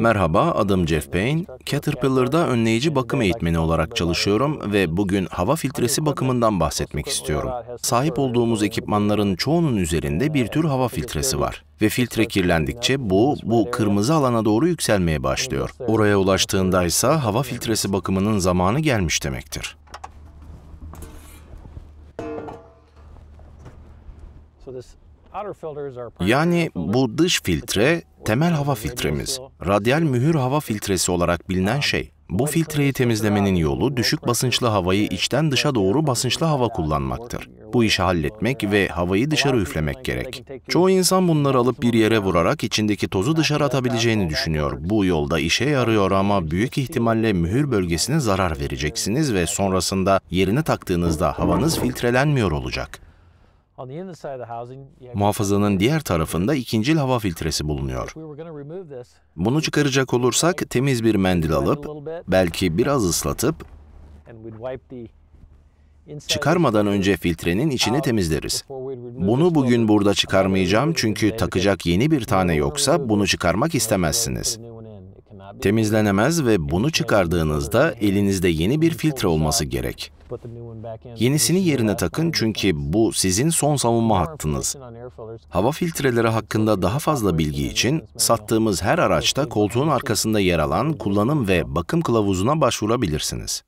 Merhaba, adım Jeff Payne. Caterpillar'da önleyici bakım eğitmeni olarak çalışıyorum ve bugün hava filtresi bakımından bahsetmek istiyorum. Sahip olduğumuz ekipmanların çoğunun üzerinde bir tür hava filtresi var. Ve filtre kirlendikçe bu, bu kırmızı alana doğru yükselmeye başlıyor. Oraya ulaştığında ise hava filtresi bakımının zamanı gelmiş demektir. Yani bu dış filtre temel hava filtremiz. Radyal mühür hava filtresi olarak bilinen ah, şey. Bu filtreyi temizlemenin yolu düşük basınçlı havayı içten dışa doğru basınçlı hava kullanmaktır. Bu işi halletmek ve havayı dışarı üflemek gerek. Çoğu insan bunları alıp bir yere vurarak içindeki tozu dışarı atabileceğini düşünüyor. Bu yolda işe yarıyor ama büyük ihtimalle mühür bölgesine zarar vereceksiniz ve sonrasında yerine taktığınızda havanız filtrelenmiyor olacak. Muhafazanın diğer tarafında ikincil hava filtresi bulunuyor. Bunu çıkaracak olursak temiz bir mendil alıp, belki biraz ıslatıp, çıkarmadan önce filtrenin içini temizleriz. Bunu bugün burada çıkarmayacağım çünkü takacak yeni bir tane yoksa bunu çıkarmak istemezsiniz temizlenemez ve bunu çıkardığınızda elinizde yeni bir filtre olması gerek. Yenisini yerine takın çünkü bu sizin son savunma hattınız. Hava filtreleri hakkında daha fazla bilgi için sattığımız her araçta koltuğun arkasında yer alan kullanım ve bakım kılavuzuna başvurabilirsiniz.